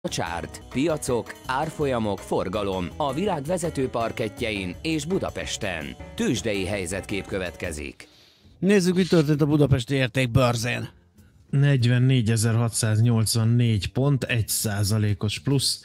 A csárt, piacok, árfolyamok, forgalom a világ vezető parketjein és Budapesten. Tősdei helyzetkép következik. Nézzük, mi történt a Budapesti börzén. 44.684 pont, 1 százalékos plusz.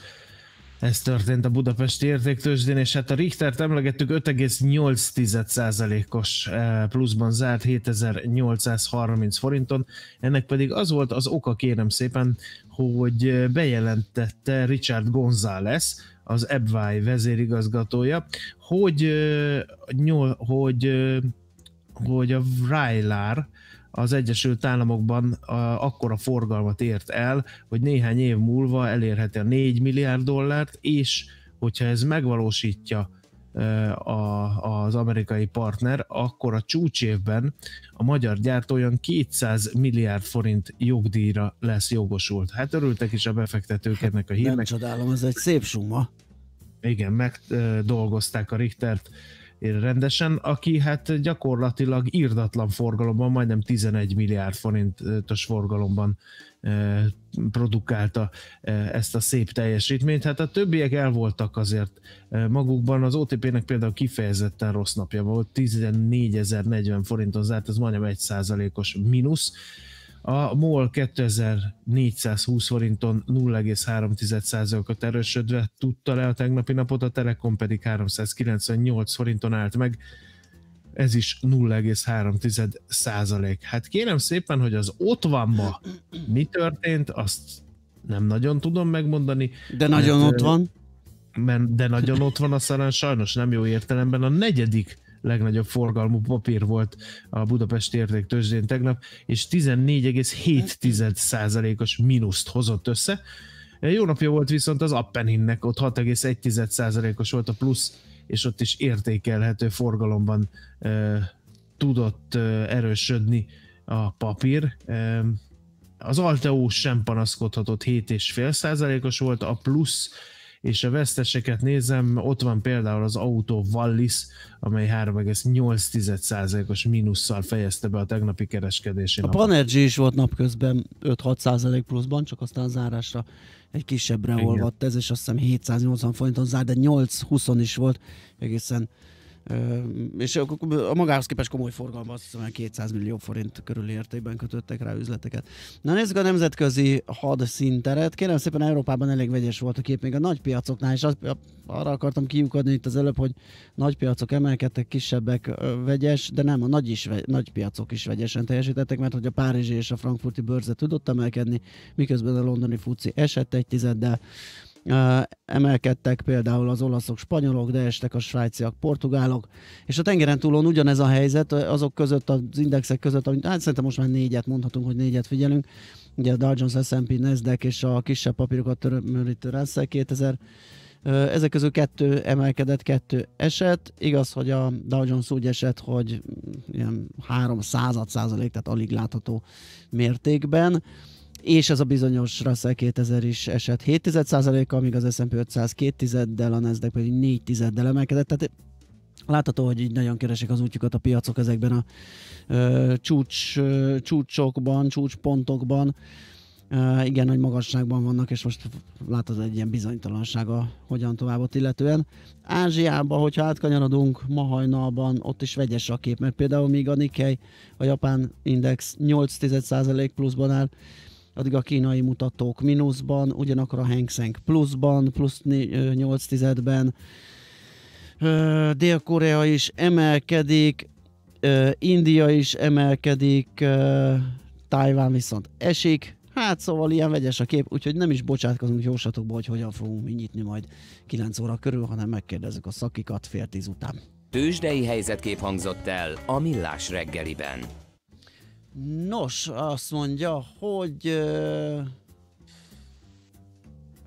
Ez történt a budapesti értéktősdén, és hát a Richtert emlegettük 5,8%-os eh, pluszban zárt 7830 forinton. Ennek pedig az volt az oka, kérem szépen, hogy bejelentette Richard González, az EBVAI vezérigazgatója, hogy, eh, hogy, eh, hogy a Vrajlár, az Egyesült Államokban a, akkora forgalmat ért el, hogy néhány év múlva elérheti a 4 milliárd dollárt, és hogyha ez megvalósítja a, az amerikai partner, akkor a csúcsévben a magyar gyártó olyan 200 milliárd forint jogdíjra lesz jogosult. Hát örültek is a befektetők hát, ennek a hírnek. Nem csodálom, ez egy szép summa. Igen, megdolgozták a Richtert rendesen, aki hát gyakorlatilag írdatlan forgalomban, majdnem 11 milliárd forintos forgalomban e, produkálta e, ezt a szép teljesítményt. Hát a többiek el voltak azért e, magukban, az OTP-nek például kifejezetten rossz napja volt, 14.040 forinton zárt, ez majdnem 1 százalékos mínusz a MOL 2420 forinton 0,3%-ot erősödve tudta le a tegnapi napot, a Telekom pedig 398 forinton állt meg, ez is 0,3 Hát kérem szépen, hogy az ott van ma mi történt, azt nem nagyon tudom megmondani. De nagyon mert, ott van. Mert, de nagyon ott van, aztán sajnos nem jó értelemben a negyedik legnagyobb forgalmú papír volt a Budapesti Értéktőzsdén tegnap, és 14,7%-os mínuszt hozott össze. Jó napja volt viszont az Appeninnek, ott 6,1%-os volt a plusz, és ott is értékelhető forgalomban e, tudott e, erősödni a papír. E, az alteó sem panaszkodhatott, 7,5%-os volt a plusz, és a veszteseket nézem, ott van például az autó Wallis, amely 3,8%-os mínusszal fejezte be a tegnapi kereskedési A Panergy is volt napközben 5-6% pluszban, csak aztán zárásra egy kisebbre Igen. olvadt ez, és azt hiszem 780 forinton zárt, de 8-20 is volt egészen és a magához képest komoly forgalma, azt hiszem, 200 millió forint körül értékben kötöttek rá üzleteket. Na nézzük a nemzetközi hadszínteret. Kérem szépen, Európában elég vegyes volt a kép, még a nagy piacoknál, és arra akartam kiukadni itt az előbb, hogy nagy piacok emelkedtek, kisebbek vegyes, de nem, a nagy, is, nagy piacok is vegyesen teljesítettek, mert hogy a párizsi és a frankfurti bőrze tudott emelkedni, miközben a londoni fuci esett egy tizeddel emelkedtek például az olaszok, spanyolok, de estek a svájciak, portugálok, és a tengeren túlon ugyanez a helyzet, azok között, az indexek között, amit, hát szerintem most már négyet mondhatunk, hogy négyet figyelünk, ugye a Dow Jones, S&P, Nasdaq és a kisebb papírokat törömörítő Russell 2000, ezek közül kettő emelkedett, kettő esett. Igaz, hogy a Dow Jones úgy esett, hogy ilyen 3 század százalék, tehát alig látható mértékben és az a bizonyos Russell 2000 is esett 7%-kal, amíg az S&P 500 2 del a Nasdaq pedig 4 del emelkedett, tehát Látható, hogy így nagyon keresik az útjukat a piacok ezekben a ö, csúcs, ö, csúcsokban, csúcspontokban. Uh, igen, nagy magasságban vannak, és most látod egy ilyen bizonytalansága hogyan továbbot illetően. Ázsiában, hogyha átkanyarodunk ma hajnalban, ott is vegyes a kép, mert például míg a Nikkei, a japán index 8,1% pluszban áll, addig a kínai mutatók mínuszban, ugyanakkor a Hang Seng pluszban, plusz 8 tizedben. Dél-Korea is emelkedik, India is emelkedik, Tájván viszont esik, Hát szóval ilyen vegyes a kép, úgyhogy nem is bocsátkozunk jósatokba, hogy hogyan fogunk mi nyitni majd 9 óra körül, hanem megkérdezzük a szakikat fél tíz után. Tőzsdei helyzetkép hangzott el a Millás reggeliben. Nos, azt mondja, hogy... Ö,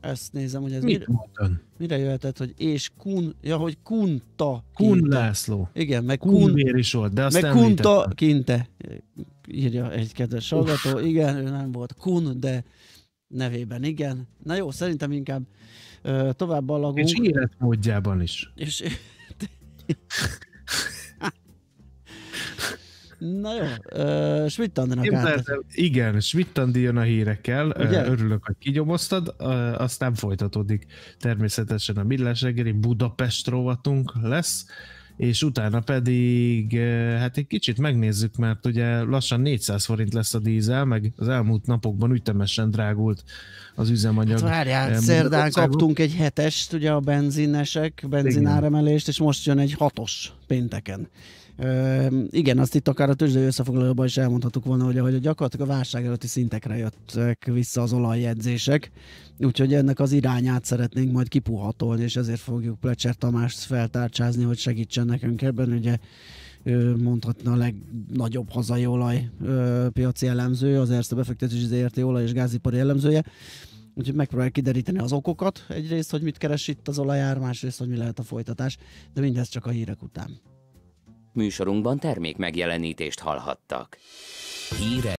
ezt nézem, hogy ez Mit mire, mire jöhetett, hogy és Kun, ja, hogy Kunta. Kun László. Igen, meg Kun, Kun volt, de azt meg Kunta Kinte, írja egy kedves hallgató. Igen, ő nem volt Kun, de nevében, igen. Na jó, szerintem inkább uh, tovább alagunk. És életmódjában is. És Na jó, Svittandinak Igen, Svittandi jön a hírekkel, Ugye? örülök, hogy kigyomoztad, uh, aztán folytatódik természetesen a Millás reggeli Budapest rovatunk lesz, és utána pedig hát egy kicsit megnézzük, mert ugye lassan 400 forint lesz a dízel, meg az elmúlt napokban ütemesen drágult az üzemanyag. Hát várjál, eh, szerdán kaptunk egy hetest, ugye a benzinesek, benzináremelést, és most jön egy hatos pénteken. Ö, igen, azt itt akár a tőzsdői összefoglalóban is elmondhattuk volna, hogy ahogy a gyakorlatilag a válság előtti szintekre jöttek vissza az olajjegyzések, úgyhogy ennek az irányát szeretnénk majd kipuhatolni, és ezért fogjuk Plecser Tamást feltárcsázni, hogy segítsen nekünk ebben, ugye mondhatna a legnagyobb hazai olaj piaci elemző, az Erste befektetési ZRT olaj és gázipari elemzője. Úgyhogy megpróbáljuk kideríteni az okokat, egyrészt, hogy mit keres itt az olajár, másrészt, hogy mi lehet a folytatás, de mindez csak a hírek után. Műsorunkban termék megjelenítést hallhattak. Híre.